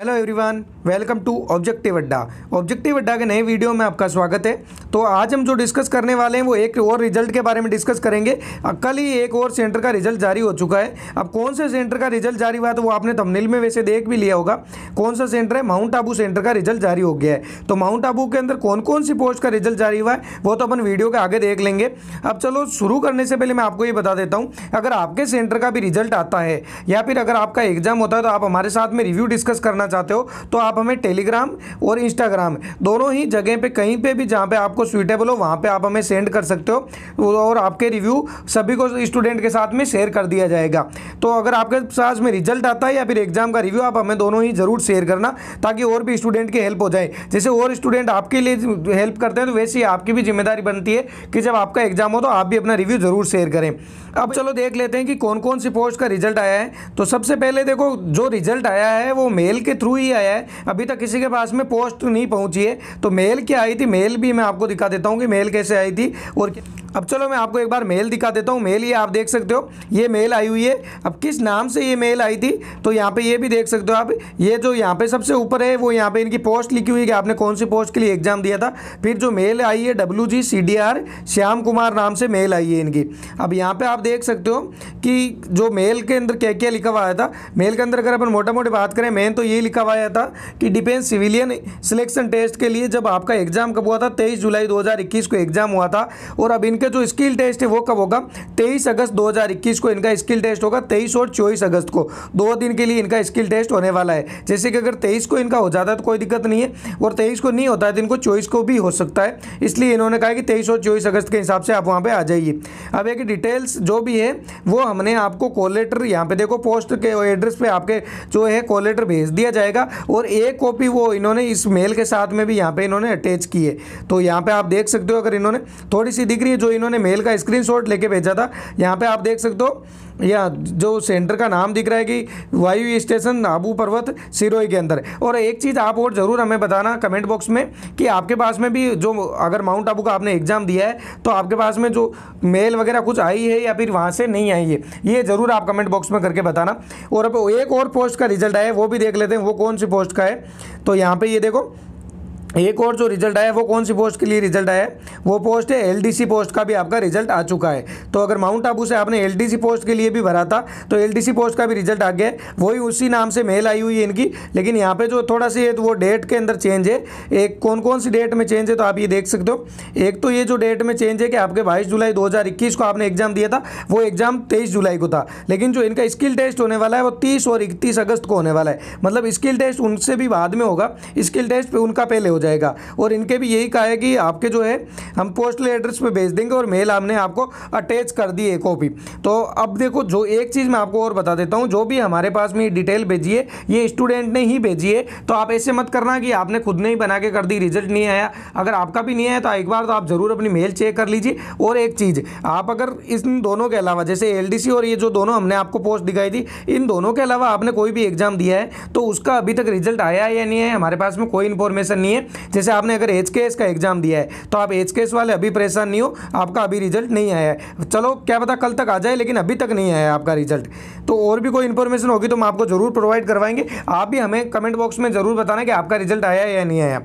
hello everyone welcome to objective Adda objective Adda के नए video में आपका स्वागत है तो आज हम जो डिस्कस करने वाले हैं वो एक और रिजल्ट के बारे में डिस्कस करेंगे कल ही एक और सेंटर का रिजल्ट जारी हो चुका है अब कौन से सेंटर का रिजल्ट जारी हुआ है तो वो आपने तमनील में वैसे देख भी लिया होगा कौन सा सेंटर है माउंट आबू सेंटर का रिजल्ट जारी हो गया है तो माउंट आबू के अंदर कौन कौन सी पोस्ट का रिजल्ट जारी हुआ है वो तो अपन वीडियो के आगे देख लेंगे अब चलो शुरू करने से पहले मैं आपको ये बता देता हूँ अगर आपके सेंटर का भी रिजल्ट आता है या फिर अगर आपका एग्जाम होता है तो आप हमारे साथ में रिव्यू डिस्कस करना करना चाहते हो तो आप हमें टेलीग्राम और इंस्टाग्राम दोनों ही जगह पे कहीं पे भी जहाँ पे आपको सुइटेबल हो वहाँ पे आप हमें सेंड कर सकते हो और आपके रिव्यू सभी को स्टूडेंट के साथ में शेयर कर दिया जाएगा तो अगर आपके साथ में रिजल्ट आता है या फिर एग्जाम का रिव्यू आप हमें दोनों ही ज़रूर शेयर करना ताकि और भी स्टूडेंट की हेल्प हो जाए जैसे और स्टूडेंट आपके लिए हेल्प करते हैं तो वैसे ही आपकी भी जिम्मेदारी बनती है कि जब आपका एग्जाम हो तो आप भी अपना रिव्यू ज़रूर शेयर करें अब चलो देख लेते हैं कि कौन कौन सी पोस्ट का रिजल्ट आया है तो सबसे पहले देखो जो रिजल्ट आया है वो मेल के थ्रू ही आया है अभी तक किसी के पास में पोस्ट नहीं पहुंची है तो मेल क्या आई थी मेल भी मैं आपको दिखा देता हूँ कि मेल कैसे आई थी और अब चलो मैं आपको एक बार मेल दिखा देता हूँ मेल ये आप देख सकते हो ये मेल आई हुई है अब किस नाम से ये मेल आई थी तो यहाँ पे ये भी देख सकते हो आप ये जो यहाँ पे सबसे ऊपर है वो यहाँ पे इनकी पोस्ट लिखी हुई है कि आपने कौन सी पोस्ट के लिए एग्जाम दिया था फिर जो मेल आई है W G C D R Shyam Kumar नाम से मेल आई है इनकी अब यहाँ पे आप देख सकते हो कि जो मेल के अंदर क्या क्या लिखा हुआ था मेल के अंदर अगर अपन मोटा मोटी बात करें मेन तो ये लिखा हुआ था कि डिफेंस सिविलियन सिलेक्शन टेस्ट के लिए जब आपका एग्जाम कब हुआ था तेईस जुलाई दो को एग्जाम हुआ था और अब इनके इनका जो स्किल टेस्ट है वो कब होगा तेईस अगस्त 2021 को इनका स्किल टेस्ट होगा तेईस और चौबीस अगस्त को दो दिन के लिए इनका स्किल टेस्ट होने वाला है जैसे कि अगर तेईस को इनका हो जाता है तो कोई दिक्कत नहीं है और तेईस को नहीं होता है तो इनको चौबीस को भी हो सकता है इसलिए इन्होंने कहा कि तेईस और चौबीस अगस्त के हिसाब से आप वहाँ पर आ जाइए अब एक डिटेल्स जो भी है वो हमने आपको कॉलेटर यहाँ पे देखो पोस्ट के एड्रेस पे आपके जो है कॉलेटर भेज दिया जाएगा और एक कॉपी वो इन्होंने इस मेल के साथ में भी यहाँ पे इन्होंने अटैच की है तो यहाँ पे आप देख सकते हो अगर इन्होंने थोड़ी सी दिख रही है जो इन्होंने मेल का स्क्रीनशॉट लेके भेजा था यहाँ पे आप देख सकते हो या जो सेंटर का नाम दिख रहा है कि वायु स्टेशन नाबू पर्वत सिरोई के अंदर और एक चीज़ आप और ज़रूर हमें बताना कमेंट बॉक्स में कि आपके पास में भी जो अगर माउंट आबू का आपने एग्ज़ाम दिया है तो आपके पास में जो मेल वगैरह कुछ आई है या फिर वहाँ से नहीं आई है ये ज़रूर आप कमेंट बॉक्स में करके बताना और अब एक और पोस्ट का रिजल्ट आया है वो भी देख लेते हैं वो कौन सी पोस्ट का है तो यहाँ पर ये देखो एक और जो रिजल्ट आया वो कौन सी पोस्ट के लिए रिजल्ट आया है वो पोस्ट है एलडीसी पोस्ट का भी आपका रिजल्ट आ चुका है तो अगर माउंट आबू से आपने एलडीसी पोस्ट के लिए भी भरा था तो एलडीसी पोस्ट का भी रिजल्ट आ गया है वही उसी नाम से मेल आई हुई है इनकी लेकिन यहाँ पे जो थोड़ा सी तो वो डेट के अंदर चेंज है एक कौन कौन सी डेट में चेंज है तो आप ये देख सकते हो एक तो ये जो डेट में चेंज है कि आपके बाईस जुलाई दो को आपने एग्जाम दिया था वो एग्जाम तेईस जुलाई को था लेकिन जो इनका स्किल टेस्ट होने वाला है वो तीस और इकतीस अगस्त को होने वाला है मतलब स्किल टेस्ट उनसे भी बाद में होगा स्किल टेस्ट उनका पहले हो जाएगा और इनके भी यही कहा है कि आपके जो है हम पोस्टल एड्रेस पर भेज देंगे और मेल हमने आपको अटैच कर दी है कॉपी तो अब देखो जो एक चीज़ मैं आपको और बता देता हूँ जो भी हमारे पास में डिटेल भेजी है ये स्टूडेंट ने ही भेजी है तो आप ऐसे मत करना कि आपने खुद ने ही बना के कर दी रिजल्ट नहीं आया अगर आपका भी नहीं आया तो एक बार तो आप ज़रूर अपनी मेल चेक कर लीजिए और एक चीज़ आप अगर इन दोनों के अलावा जैसे एलडीसी और ये जो दोनों हमने आपको पोस्ट दिखाई थी इन दोनों के अलावा आपने कोई भी एग्ज़ाम दिया है तो उसका अभी तक रिजल्ट आया है या नहीं है हमारे पास में कोई इन्फॉर्मेशन नहीं है जैसे आपने अगर एच के एस का एग्जाम दिया है तो आप एच के एस वाले अभी परेशान नहीं हो आपका अभी रिजल्ट नहीं आया है चलो क्या पता कल तक आ जाए लेकिन अभी तक नहीं आया आपका रिजल्ट तो और भी कोई इन्फॉर्मेशन होगी तो हम आपको जरूर प्रोवाइड करवाएंगे आप भी हमें कमेंट बॉक्स में जरूर बताना कि आपका रिजल्ट आया या नहीं आया